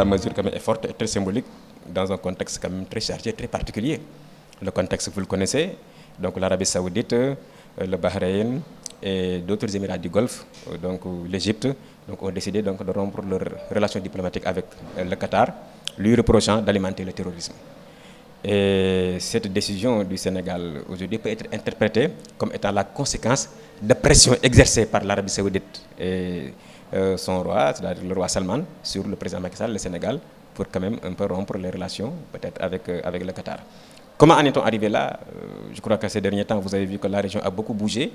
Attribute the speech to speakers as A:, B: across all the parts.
A: la mesure est forte et très symbolique dans un contexte très chargé, très particulier. Le contexte, vous le connaissez, donc l'Arabie saoudite, euh, le Bahreïn et d'autres Émirats du Golfe, euh, donc l'Égypte, donc ont décidé donc de rompre leurs relations diplomatiques avec euh, le Qatar, lui reprochant d'alimenter le terrorisme. Et cette décision du Sénégal aujourd'hui peut être interprétée comme étant la conséquence de pressions exercées par l'Arabie saoudite. Euh, son roi, c'est-à-dire le roi Salman, sur le président Macky Sall, le Sénégal, pour quand même un peu rompre les relations peut-être avec, euh, avec le Qatar. Comment en est-on arrivé là euh, Je crois que ces derniers temps, vous avez vu que la région a beaucoup bougé.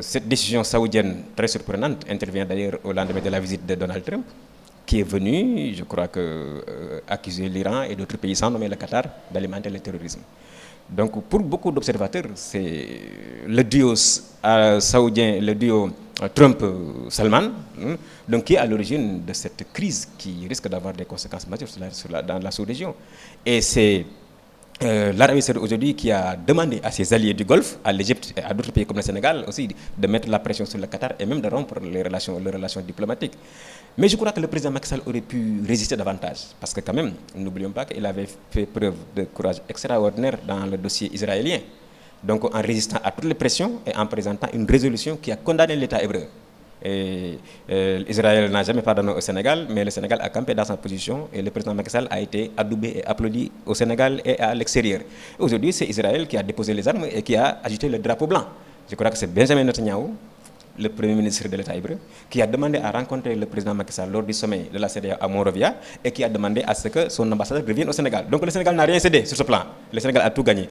A: cette décision saoudienne très surprenante intervient d'ailleurs au lendemain de la visite de Donald Trump, qui est venu, je crois que, accuser l'Iran et d'autres pays sans nommer le Qatar d'alimenter le terrorisme. Donc pour beaucoup d'observateurs, c'est le duo euh, saoudien, le duo euh, Trump-Salman, hein, donc qui est à l'origine de cette crise qui risque d'avoir des conséquences majeures dans la sous-région. Et c'est euh, l'Arabie saoudite aujourd'hui qui a demandé à ses alliés du Golfe, à l'Égypte et à d'autres pays comme le Sénégal aussi, de mettre la pression sur le Qatar et même de rompre les relations, les relations diplomatiques. Mais je crois que le président Macky Sall aurait pu résister davantage, parce que quand même, n'oublions pas qu'il avait fait preuve de courage extraordinaire dans le dossier israélien. Donc en résistant à toutes les pressions et en présentant une résolution qui a condamné l'État hébreu. Et euh, Israël n'a jamais pardonné au Sénégal, mais le Sénégal a campé dans sa position et le président Macky Sall a été adoubé et applaudi au Sénégal et à l'extérieur. Aujourd'hui, c'est Israël qui a déposé les armes et qui a agité le drapeau blanc. Je crois que c'est Benjamin Netanyahu, le premier ministre de l'État hébreu, qui a demandé à rencontrer le président Macky Sall lors du sommet de la CDA à Monrovia et qui a demandé à ce que son ambassadeur revienne au Sénégal. Donc le Sénégal n'a rien cédé sur ce plan. Le Sénégal a tout gagné.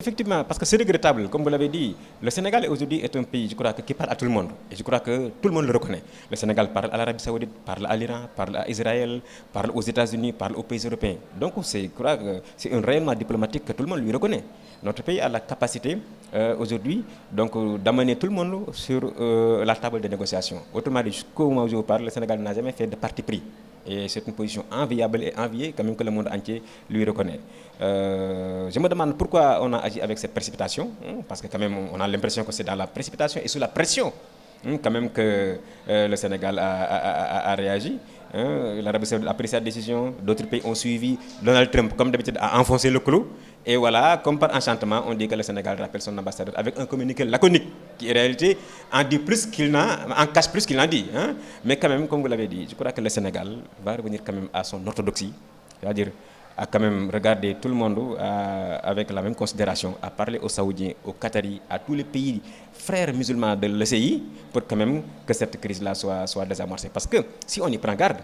A: Effectivement, parce que c'est regrettable, comme vous l'avez dit, le Sénégal aujourd'hui est un pays, qui parle à tout le monde. Et je crois que tout le monde le reconnaît. Le Sénégal parle à l'Arabie Saoudite, parle à l'Iran, parle à Israël, parle aux États-Unis, parle aux pays européens. Donc, je crois que c'est un rayonnement diplomatique que tout le monde lui reconnaît. Notre pays a la capacité euh, aujourd'hui donc euh, d'amener tout le monde sur euh, la table de négociation. Autrement dit, jusqu'au moment où vous parle, le Sénégal n'a jamais fait de parti pris. Et c'est une position enviable et enviée quand même que le monde entier lui reconnaît. Euh, je me demande pourquoi on a agi avec cette précipitation, hein, parce que quand même on a l'impression que c'est dans la précipitation et sous la pression hein, quand même que euh, le Sénégal a, a réagi. Hein, L'Arabie Saoudite a pris sa décision, d'autres pays ont suivi. Donald Trump, comme d'habitude, a enfoncé le clou. Et voilà, comme par enchantement, on dit que le Sénégal rappelle son ambassadeur avec un communiqué laconique qui, en réalité, en, dit plus qu'il en cache plus qu'il dit. Hein. Mais quand même, comme vous l'avez dit, je crois que le Sénégal va revenir quand même à son orthodoxie, c'est-à-dire à quand même regarder tout le monde euh, avec la même considération, à parler aux Saoudiens, aux Qataris, à tous les pays frères musulmans de l'ECI pour quand même que cette crise-là soit, désamorcée. Parce que si on y prend garde,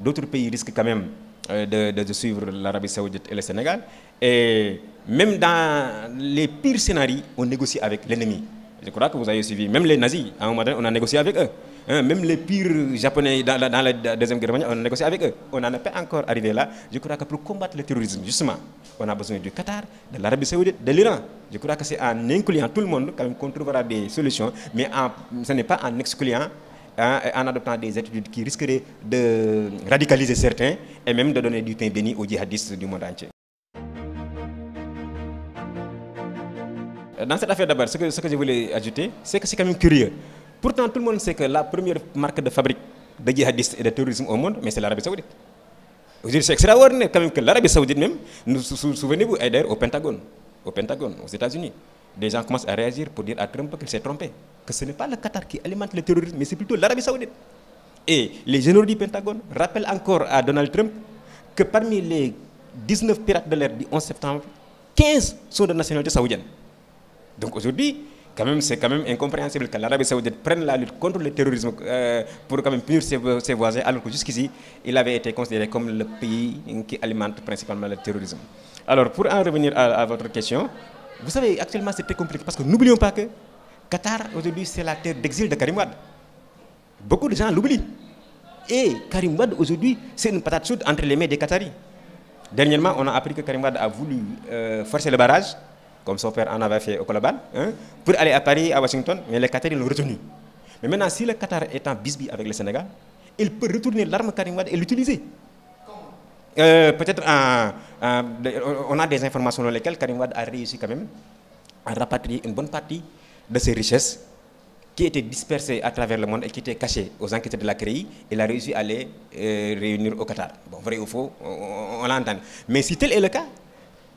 A: d'autres pays risquent quand même euh, de, de suivre l'Arabie saoudite et le Sénégal. Et même dans les pires scénarios, on négocie avec l'ennemi. Je crois que vous avez suivi, même les nazis, à un moment donné, on a négocié avec eux. Hein, même les pires Japonais dans la, Deuxième Guerre mondiale, on a négocié avec eux. On n'en est pas encore arrivé là. Je crois que pour combattre le terrorisme, justement, on a besoin du Qatar, de l'Arabie Saoudite, de l'Iran. Je crois que c'est en incluant tout le monde qu'on trouvera des solutions, mais ce n'est pas en excluant hein, en adoptant des études qui risqueraient de radicaliser certains et même de donner du pain béni aux djihadistes du monde entier. Dans cette affaire d'abord, ce que je voulais ajouter, c'est que c'est quand même curieux. Pourtant, tout le monde sait que la première marque de fabrique de djihadistes et de terrorisme au monde, mais c'est l'Arabie Saoudite. C'est extraordinaire quand même que l'Arabie Saoudite même, nous souvenez-vous, est d'ailleurs au Pentagone, au Pentagone, aux États-Unis. Des gens commencent à réagir pour dire à Trump qu'il s'est trompé, que ce n'est pas le Qatar qui alimente le terrorisme, mais c'est plutôt l'Arabie Saoudite. Et les généraux du Pentagone rappellent encore à Donald Trump que parmi les 19 pirates de l'air du 11 septembre, 15 sont de nationalité saoudienne. Donc aujourd'hui, quand même, c'est quand même incompréhensible que l'Arabie Saoudite prenne la lutte contre le terrorisme euh, pour quand même punir ses, voisins, alors que jusqu'ici, il avait été considéré comme le pays qui alimente principalement le terrorisme. Alors, pour en revenir à, votre question, vous savez, actuellement, c'est très compliqué parce que n'oublions pas que Qatar, aujourd'hui, c'est la terre d'exil de Karim Wad. Beaucoup de gens l'oublient. Et Karim Wad, aujourd'hui, c'est une patate chaude entre les mains des Qataris. Dernièrement, on a appris que Karim Wad a voulu euh, forcer le barrage comme son père en avait fait au Colombie, hein, pour aller à Paris, à Washington, mais les Qataris l'ont retenu. Mais maintenant, si le Qatar est en bisbis avec le Sénégal, il peut retourner l'arme Karim et l'utiliser. Euh, peut-être on a des informations dans lesquelles Karim Wad a réussi quand même à rapatrier une bonne partie de ses richesses qui étaient dispersées à travers le monde et qui étaient cachées aux enquêteurs de la CRI. Il a réussi à les euh, réunir au Qatar. Bon, vrai ou faux, on l'entend. Mais si tel est le cas,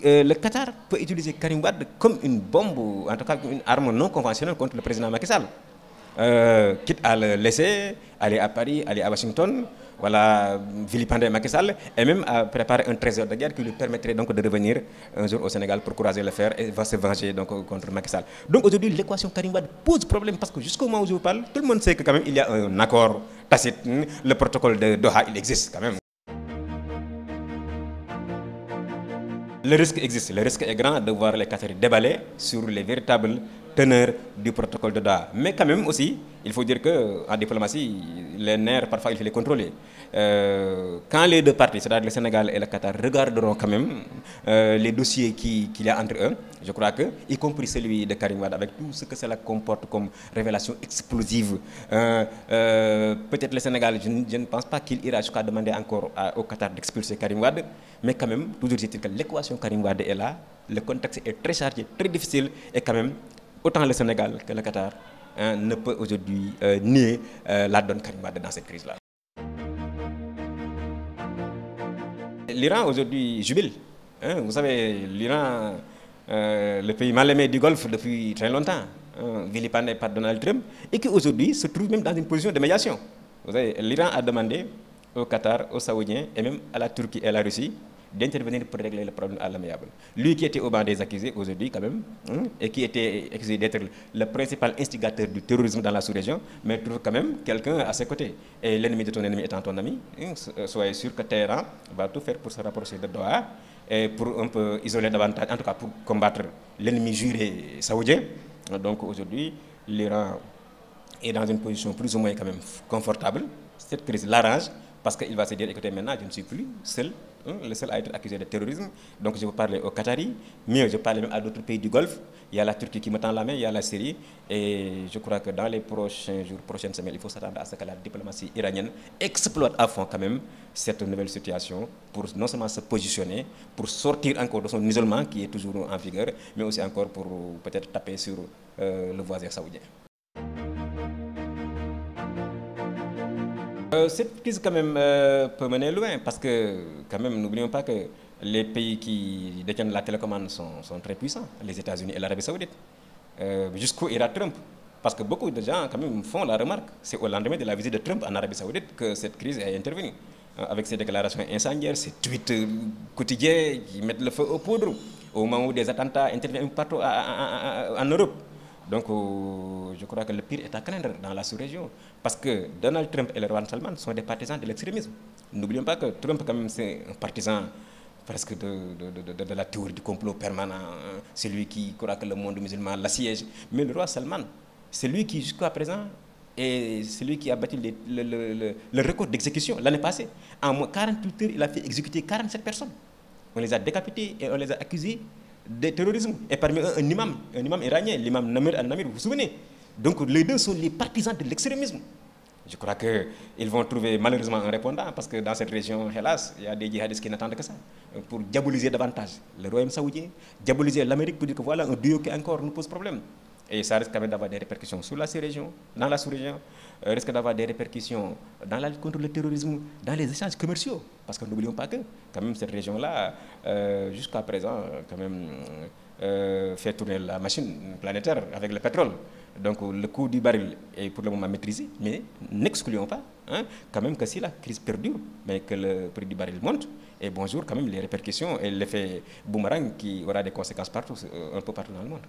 A: euh, le Qatar peut utiliser Karim Wade comme une bombe, en tout cas comme une arme non conventionnelle contre le président Macky Sall. Euh, quitte à le laisser aller à Paris, aller à Washington, voilà, vilipender Macky Sall, et même à préparer un trésor de guerre qui lui permettrait donc de revenir un jour au Sénégal pour courager le fer et va se venger donc contre Macky Sall. Donc aujourd'hui, l'équation Karim Wade pose problème parce que jusqu'au moment où je vous parle, tout le monde sait que quand même il y a un accord tacite, hein. le protocole de Doha, il existe quand même. le risque existe. Le risque est grand de voir les catéries déballer sur les véritables teneur du protocole de Doha. Mais quand même aussi, il faut dire qu'en diplomatie, les nerfs, parfois, il faut les contrôler. Euh, quand les deux parties, c'est-à-dire le Sénégal et le Qatar, regarderont quand même euh, les dossiers qu'il y a entre eux, je crois que, y compris celui de Karim Wade, avec tout ce que cela comporte comme révélation explosive, hein, euh, peut-être le Sénégal, je, ne pense pas qu'il ira jusqu'à demander encore au Qatar d'expulser Karim Wade, mais quand même, toujours dit que l'équation Karim Wade est là, le contexte est très chargé, très difficile, et quand même, autant le Sénégal que le Qatar hein, ne peut aujourd'hui euh, nier euh, la donne Karim dans cette crise-là. L'Iran aujourd'hui jubile. Hein, vous savez, l'Iran, euh, le pays mal aimé du Golfe depuis très longtemps, hein, vilipendé par Donald Trump, et qui aujourd'hui se trouve même dans une position de médiation. L'Iran a demandé au Qatar, aux Saoudiens et même à la Turquie et à la Russie d'intervenir pour régler le problème à l'amiable. Lui qui était au banc des accusés aujourd'hui quand même, hein, et qui était accusé d'être le principal instigateur du terrorisme dans la sous-région, mais trouve quand même quelqu'un à ses côtés. Et l'ennemi de ton ennemi étant ton ami, hein, euh, soyez sûr que Téhéran va tout faire pour se rapprocher de Doha, et pour un peu isoler davantage, en tout cas pour combattre l'ennemi juré saoudien. Donc aujourd'hui, l'Iran est dans une position plus ou moins quand même confortable. Cette crise l'arrange parce qu'il va se dire, écoutez, maintenant, je ne suis plus seul Hein, le seul à être accusé de terrorisme. Donc je vous parler au Qataris, mieux je parle même à d'autres pays du Golfe. Il y a la Turquie qui me tend la main, il y a la Syrie. Et je crois que dans les prochains jours, prochaines semaines, il faut s'attendre à ce que la diplomatie iranienne exploite à fond quand même cette nouvelle situation pour non seulement se positionner, pour sortir encore de son isolement qui est toujours en vigueur, mais aussi encore pour peut-être taper sur euh, le voisin saoudien. Euh, cette crise quand même euh, peut mener loin parce que quand même n'oublions pas que les pays qui détiennent la télécommande sont, très puissants, les États-Unis et l'Arabie saoudite. Euh, jusqu'où ira Trump Parce que beaucoup de gens quand même font la remarque, c'est au lendemain de la visite de Trump en Arabie saoudite que cette crise est intervenue. Avec ses déclarations incendiaires, ses tweets quotidiens qui mettent le feu aux poudres, au moment où des attentats interviennent partout en Europe. Donc, euh, je crois que le pire est à craindre dans la sous-région. Parce que Donald Trump et le roi Salman sont des partisans de l'extrémisme. N'oublions pas que Trump, quand même, c'est un partisan presque de, de, de, la théorie du complot permanent. Hein. C'est lui qui croit que le monde musulman l'assiège. Mais le roi Salman, c'est lui qui, jusqu'à présent, c'est celui qui a battu le, le, le, le record d'exécution l'année passée. En 48 heures, il a fait exécuter 47 personnes. On les a décapités et on les a accusés des terrorisme et parmi eux un imam, un imam iranien, l'imam Namir al-Namir, vous vous souvenez Donc les deux sont les partisans de l'extrémisme. Je crois qu'ils vont trouver malheureusement un répondant parce que dans cette région, hélas, il y a des djihadistes qui n'attendent que ça pour diaboliser davantage le royaume saoudien, diaboliser l'Amérique pour dire que voilà un duo qui encore nous pose problème. Et ça risque quand même d'avoir des répercussions sur la région dans la sous-région, euh, risque d'avoir des répercussions dans la lutte contre le terrorisme, dans les échanges commerciaux. Parce que n'oublions pas que, quand même, cette région-là, euh, jusqu'à présent, euh, quand même, fait tourner la machine planétaire avec le pétrole. Donc le coût du baril est pour le moment maîtrisé, mais n'excluons pas hein, quand même que si la crise perdure, mais que le prix du baril monte, et bonjour quand même les répercussions et l'effet boomerang qui aura des conséquences partout, un peu partout dans le monde.